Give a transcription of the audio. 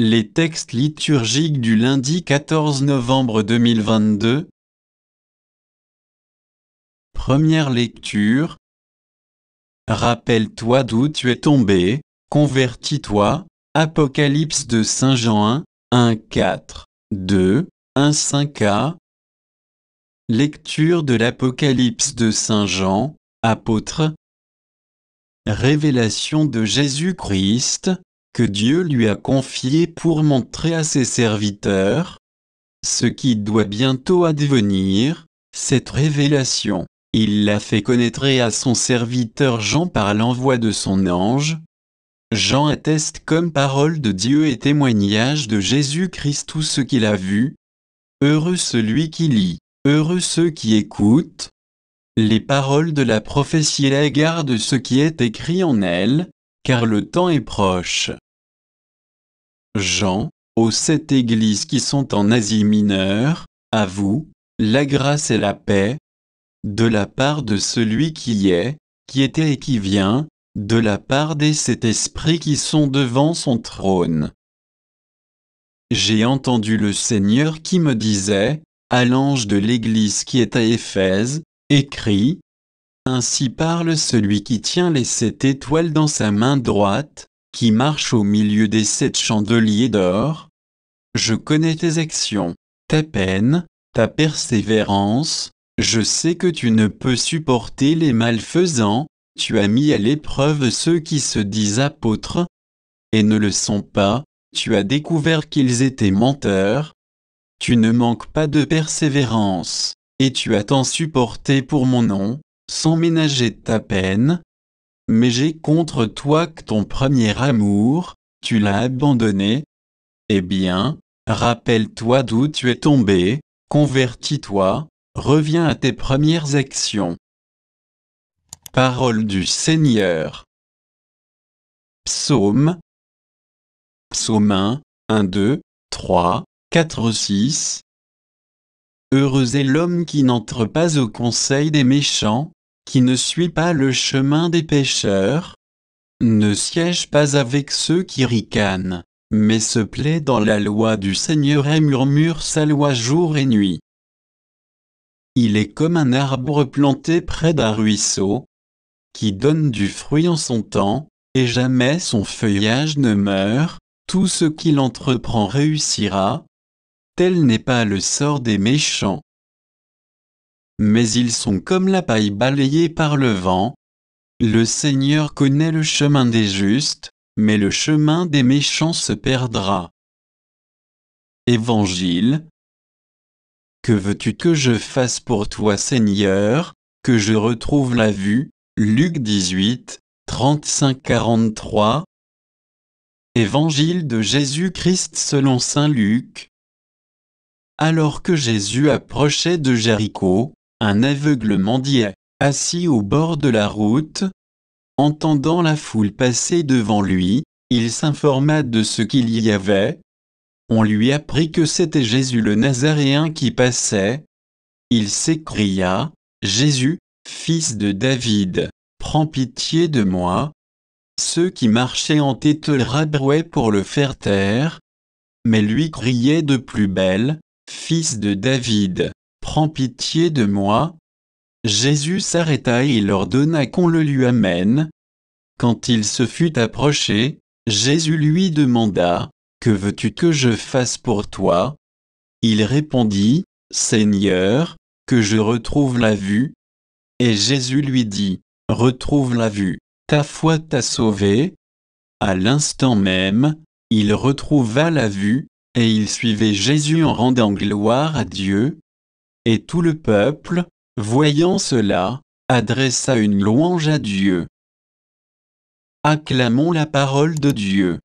Les textes liturgiques du lundi 14 novembre 2022 Première lecture Rappelle-toi d'où tu es tombé, convertis-toi, Apocalypse de Saint Jean 1, 1 4, 2, 1 5a Lecture de l'Apocalypse de Saint Jean, apôtre Révélation de Jésus-Christ, que Dieu lui a confié pour montrer à ses serviteurs ce qui doit bientôt advenir, cette révélation. Il la fait connaître à son serviteur Jean par l'envoi de son ange. Jean atteste comme parole de Dieu et témoignage de Jésus-Christ tout ce qu'il a vu. Heureux celui qui lit, heureux ceux qui écoutent les paroles de la prophétie à l'égard ce qui est écrit en elle, car le temps est proche. Jean, aux sept églises qui sont en Asie mineure, à vous, la grâce et la paix, de la part de celui qui est, qui était et qui vient, de la part des sept esprits qui sont devant son trône. J'ai entendu le Seigneur qui me disait, à l'ange de l'Église qui est à Éphèse, écrit, ainsi parle celui qui tient les sept étoiles dans sa main droite, qui marche au milieu des sept chandeliers d'or. Je connais tes actions, ta peine, ta persévérance, je sais que tu ne peux supporter les malfaisants, tu as mis à l'épreuve ceux qui se disent apôtres, et ne le sont pas, tu as découvert qu'ils étaient menteurs. Tu ne manques pas de persévérance, et tu as tant supporté pour mon nom, sans ménager ta peine, mais j'ai contre toi que ton premier amour, tu l'as abandonné. Eh bien, rappelle-toi d'où tu es tombé, convertis-toi, reviens à tes premières actions. Parole du Seigneur. Psaume. Psaume 1, 1, 2, 3, 4, 6. Heureux est l'homme qui n'entre pas au conseil des méchants, qui ne suit pas le chemin des pécheurs, ne siège pas avec ceux qui ricanent, mais se plaît dans la loi du Seigneur et murmure sa loi jour et nuit. Il est comme un arbre planté près d'un ruisseau, qui donne du fruit en son temps, et jamais son feuillage ne meurt, tout ce qu'il entreprend réussira. Tel n'est pas le sort des méchants mais ils sont comme la paille balayée par le vent. Le Seigneur connaît le chemin des justes, mais le chemin des méchants se perdra. Évangile Que veux-tu que je fasse pour toi Seigneur, que je retrouve la vue Luc 18, 35-43 Évangile de Jésus-Christ selon Saint Luc Alors que Jésus approchait de Jéricho, un aveugle mendiait, assis au bord de la route, entendant la foule passer devant lui, il s'informa de ce qu'il y avait. On lui apprit que c'était Jésus le Nazaréen qui passait. Il s'écria, Jésus, fils de David, prends pitié de moi. Ceux qui marchaient en tête le rabrouaient pour le faire taire, mais lui criait de plus belle, Fils de David, pitié de moi. Jésus s'arrêta et il ordonna qu'on le lui amène. Quand il se fut approché, Jésus lui demanda, Que veux-tu que je fasse pour toi Il répondit, Seigneur, que je retrouve la vue. Et Jésus lui dit, Retrouve la vue, ta foi t'a sauvé. À l'instant même, il retrouva la vue, et il suivait Jésus en rendant gloire à Dieu, et tout le peuple, voyant cela, adressa une louange à Dieu. Acclamons la parole de Dieu.